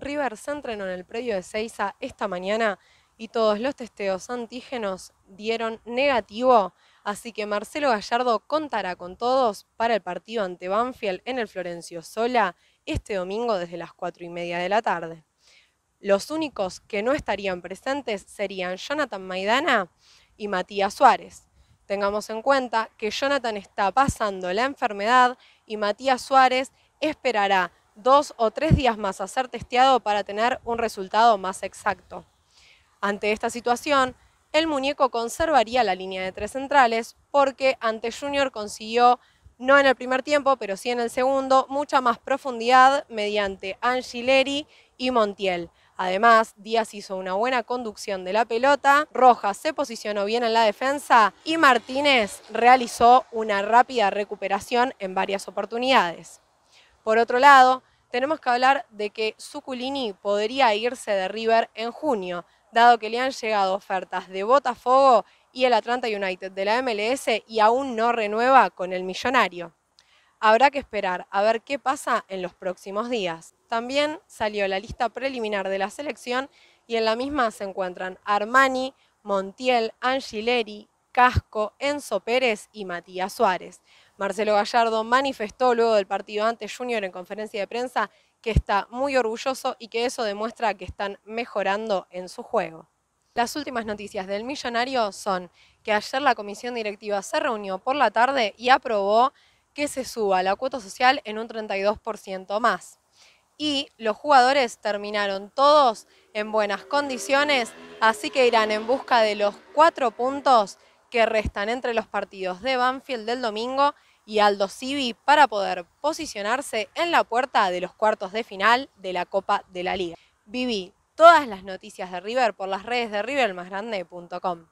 River se entrenó en el predio de Seiza esta mañana y todos los testeos antígenos dieron negativo, así que Marcelo Gallardo contará con todos para el partido ante Banfield en el Florencio Sola este domingo desde las 4 y media de la tarde. Los únicos que no estarían presentes serían Jonathan Maidana y Matías Suárez. Tengamos en cuenta que Jonathan está pasando la enfermedad y Matías Suárez esperará dos o tres días más a ser testeado para tener un resultado más exacto. Ante esta situación, el muñeco conservaría la línea de tres centrales porque ante Junior consiguió, no en el primer tiempo, pero sí en el segundo, mucha más profundidad mediante Angileri y Montiel. Además, Díaz hizo una buena conducción de la pelota, Rojas se posicionó bien en la defensa y Martínez realizó una rápida recuperación en varias oportunidades. Por otro lado, tenemos que hablar de que Suculini podría irse de River en junio, dado que le han llegado ofertas de Botafogo y el Atlanta United de la MLS y aún no renueva con el millonario. Habrá que esperar a ver qué pasa en los próximos días. También salió la lista preliminar de la selección y en la misma se encuentran Armani, Montiel, Angileri, Casco, Enzo Pérez y Matías Suárez. Marcelo Gallardo manifestó luego del partido ante Junior en conferencia de prensa que está muy orgulloso y que eso demuestra que están mejorando en su juego. Las últimas noticias del millonario son que ayer la comisión directiva se reunió por la tarde y aprobó que se suba la cuota social en un 32% más. Y los jugadores terminaron todos en buenas condiciones, así que irán en busca de los cuatro puntos que restan entre los partidos de Banfield del domingo y Aldo Civi para poder posicionarse en la puerta de los cuartos de final de la Copa de la Liga. Viví todas las noticias de River por las redes de Rivermásgrande.com.